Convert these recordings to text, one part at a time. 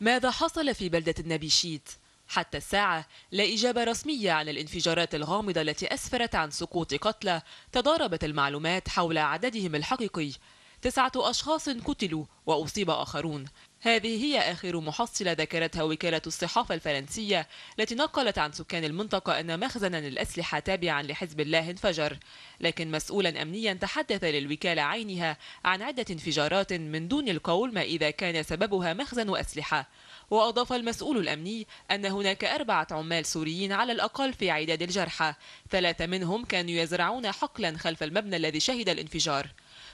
ماذا حصل في بلدة النبيشيت؟ حتى الساعة لا إجابة رسمية عن الانفجارات الغامضة التي أسفرت عن سقوط قتلى تضاربت المعلومات حول عددهم الحقيقي تسعة أشخاص قتلوا وأصيب آخرون هذه هي آخر محصلة ذكرتها وكالة الصحافة الفرنسية التي نقلت عن سكان المنطقة أن مخزنا للأسلحة تابعا لحزب الله انفجر لكن مسؤولا أمنيا تحدث للوكالة عينها عن عدة انفجارات من دون القول ما إذا كان سببها مخزن أسلحة وأضاف المسؤول الأمني أن هناك أربعة عمال سوريين على الأقل في عداد الجرحى ثلاثة منهم كانوا يزرعون حقلا خلف المبنى الذي شهد الانفجار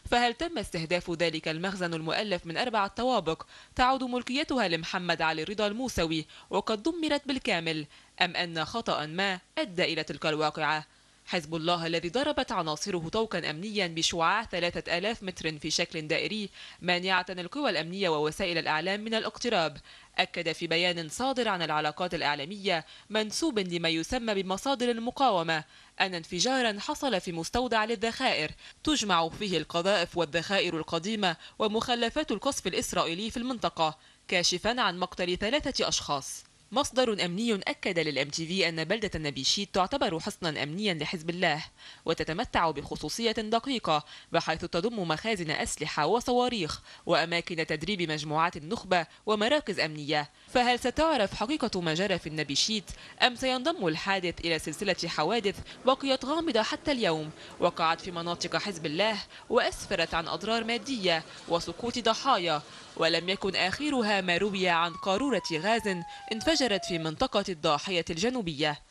فهل تم استهداف ذلك المخزن المؤلف من أربعة طوابق تعود ملكيتها لمحمد علي رضا الموسوي وقد دمرت بالكامل أم أن خطأ ما أدى إلى تلك الواقعة حزب الله الذي ضربت عناصره طوقا أمنيا بشعاع 3000 متر في شكل دائري مانعة القوى الأمنية ووسائل الإعلام من الاقتراب أكد في بيان صادر عن العلاقات الإعلامية منسوب لما يسمى بمصادر المقاومة أن انفجارا حصل في مستودع للذخائر تجمع فيه القذائف والذخائر القديمة ومخلفات القصف الإسرائيلي في المنطقة كاشفا عن مقتل ثلاثة أشخاص مصدر أمني أكد للأم تي في أن بلدة النبيشيت تعتبر حصنا أمنيا لحزب الله وتتمتع بخصوصية دقيقة بحيث تضم مخازن أسلحة وصواريخ وأماكن تدريب مجموعات النخبة ومراكز أمنية فهل ستعرف حقيقة ما جرى في النبيشيت أم سينضم الحادث إلى سلسلة حوادث بقيت غامضة حتى اليوم وقعت في مناطق حزب الله وأسفرت عن أضرار مادية وسقوط ضحايا ولم يكن آخرها ما روي عن قارورة غاز انفجرت في منطقة الضاحية الجنوبية